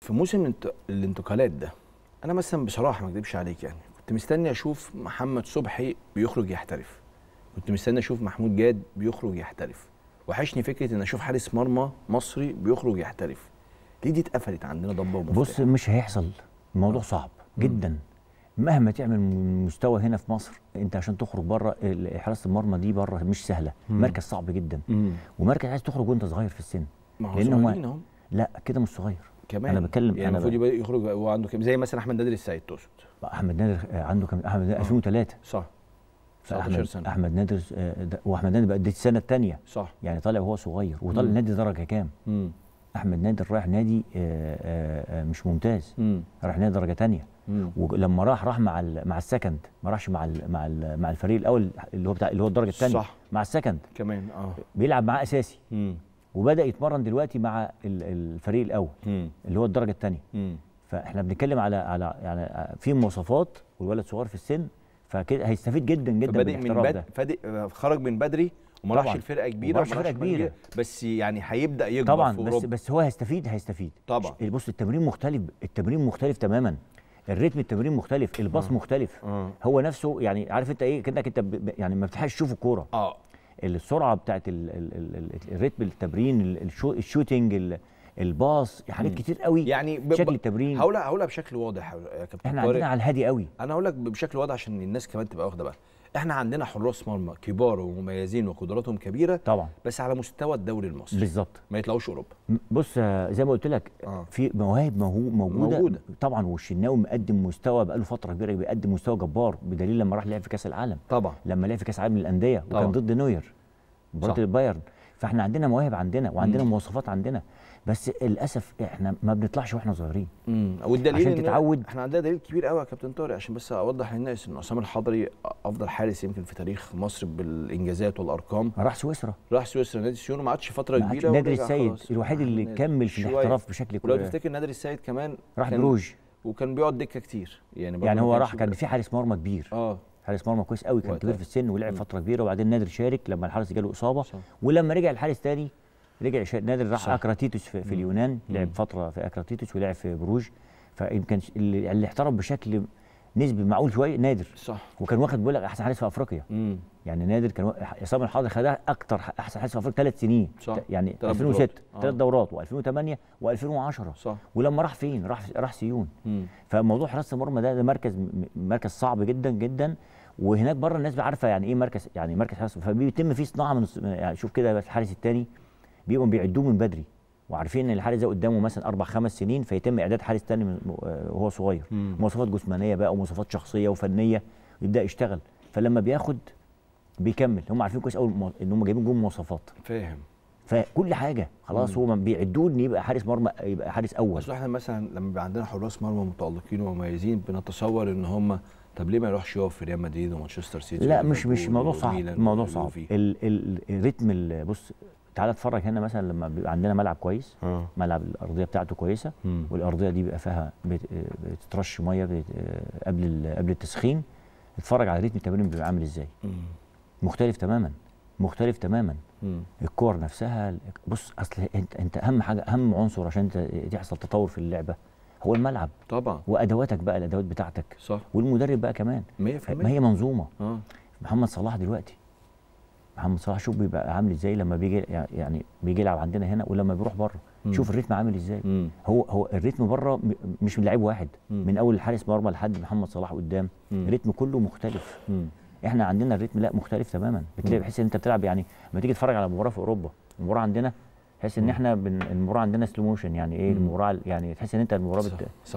في موسم الانتقالات ده انا مثلا بصراحه ما اكذبش عليك يعني كنت مستني اشوف محمد صبحي بيخرج يحترف كنت مستني اشوف محمود جاد بيخرج يحترف وحشني فكره ان اشوف حارس مرمى مصري بيخرج يحترف ليه دي اتقفلت عندنا ضبه ومفتاح بص مش هيحصل الموضوع آه. صعب جدا مهما تعمل مستوى هنا في مصر انت عشان تخرج بره حراسه المرمى دي بره مش سهله مم. مركز صعب جدا مم. ومركز عايز تخرج وانت صغير في السن لان هو لا كده مش صغير كمان انا بتكلم يعني المفروض ب... يخرج هو عنده كم زي مثلا احمد نادر السعيد تقصد احمد نادر عنده كم احمد نادر 2003 آه. صح 19 سنه احمد نادر آه، واحمد نادر بقى دي السنه الثانيه صح يعني طالع وهو صغير وطالع نادي درجه كام مم. احمد نادر رايح نادي آآ آه، آآ مش ممتاز رايح نادي درجه ثانيه ولما راح راح مع مع السكند ما راحش مع الـ مع الـ مع الفريق الاول اللي هو بتاع اللي هو الدرجه الثانيه صح مع السكند كمان اه بيلعب معاه اساسي وبدا يتمرن دلوقتي مع الفريق الاول اللي هو الدرجه الثانيه فاحنا بنتكلم على على يعني في مواصفات والولد صغير في السن فكده هيستفيد جدا جدا فبادئ من بد... فادئ خرج من بدري وما راحش الفرقه كبيره وما فرقه كبيره بس يعني هيبدا يكبر طبعا في بس بس هو هيستفيد هيستفيد طبعا بص التمرين مختلف التمرين مختلف تماما الريتم التمرين مختلف الباص آه. مختلف آه. هو نفسه يعني عارف انت ايه كانك انت يعني ما بتحبش تشوف الكوره اه السرعه بتاعت الريتم التمرين الشوتنج الباص حاجات كتير قوي يعني شكل التمرين هقولها هقولها بشكل واضح يا كابتن احنا عندنا على الهادي قوي انا هقول لك بشكل واضح عشان الناس كمان تبقى واخده بالها احنا عندنا حراس مرمى كبار ومميزين وقدراتهم كبيره طبعا بس على مستوى الدوري المصري بالظبط ما يطلعوش اوروبا بص زي ما قلت لك آه. في مواهب موجوده, موجودة. طبعا والشناوي مقدم مستوى بقاله فتره كبيره بيقدم مستوى جبار بدليل لما راح لعب في كاس العالم طبعا لما لعب في كاس العالم للانديه وكان ضد نوير ضد البايرن فاحنا عندنا مواهب عندنا وعندنا مواصفات عندنا بس للاسف احنا ما بنطلعش واحنا صغيرين امم والدليل عشان تتعود احنا عندنا دليل كبير قوي يا كابتن طارق عشان بس اوضح للناس ان عصام الحضري افضل حارس يمكن في تاريخ مصر بالانجازات والارقام راح سويسرا راح سويسرا نادي سيون وما عادش فتره كبيره نادر السيد الوحيد اللي نادر. كمل في الاحتراف بشكل كويس ولو تفتكر نادر السيد كمان راح بروج وكان بيقعد دكه كتير يعني يعني هو راح كان في حارس مرمى كبير اه حارس مرمى كويس قوي كان كبير في السن ولعب فتره كبيره وبعدين نادر شارك لما الحارس جاله اصابه صح. ولما رجع الحارس تاني رجع نادر راح اكراتيتوس في, في اليونان لعب فتره في اكراتيتوس ولعب في بروج فيمكن اللي احترف بشكل نسبي معقول شويه نادر صح وكان واخد بيقول لك احسن حارس في افريقيا مم. يعني نادر كان عصام الحاضر خدها اكتر احسن حارس في افريقيا ثلاث سنين صح. يعني 2006 ثلاث دورات و2008 آه. و2010 صح ولما راح فين؟ راح راح سيون مم. فموضوع حراسه المرمى ده, ده مركز مركز صعب جدا جدا وهناك بره الناس عارفه يعني ايه مركز يعني مركز حراسه فبيتم فيه صناعه من يعني شوف كده الحارس الثاني بيبقوا بيعدوه من بدري وعارفين ان الحارس ده قدامه مثلا اربع خمس سنين فيتم اعداد حارس تاني آه، وهو صغير مم. مواصفات جسمانيه بقى ومواصفات شخصيه وفنيه يبدا يشتغل فلما بياخد بيكمل هم عارفين كويس قوي ان هم جايبين جوه مواصفات فاهم فكل حاجه خلاص هو بيعدوه ان يبقى حارس مرمى يبقى حارس اول اصل احنا مثلا لما بيبقى عندنا حراس مرمى متالقين ومميزين بنتصور ان هم طب ليه ما يروحش يقف في ريال مدريد ومانشستر سيتي لا مش مش موضوع صعب الموضوع صعب الريتم بص تعالى اتفرج هنا مثلا لما بيبقى عندنا ملعب كويس أوه. ملعب الارضيه بتاعته كويسه م. والارضيه دي بيبقى فيها بتترش ميه قبل قبل التسخين اتفرج على ريتم التمرين بيبقى عامل ازاي م. مختلف تماما مختلف تماما م. الكور نفسها بص اصل انت انت اهم حاجه اهم عنصر عشان تحصل تطور في اللعبه هو الملعب طبعا وادواتك بقى الادوات بتاعتك صح والمدرب بقى كمان 100% ما هي منظومه اه محمد صلاح دلوقتي محمد صلاح شوف بيبقى عامل ازاي لما بيجي يعني بيجي يلعب عندنا هنا ولما بيروح بره شوف الريتم عامل ازاي مم. هو هو الريتم بره مش من لعيب واحد مم. من اول حارس مرمى لحد محمد صلاح قدام الريتم كله مختلف مم. احنا عندنا الريتم لا مختلف تماما بتلاقي بحس ان انت بتلعب يعني لما تيجي تتفرج على مباراه في اوروبا المباراه عندنا تحس ان احنا بن... المباراه عندنا سلو موشن يعني ايه المباراه يعني تحس ان انت المباراه بت... صح. صح.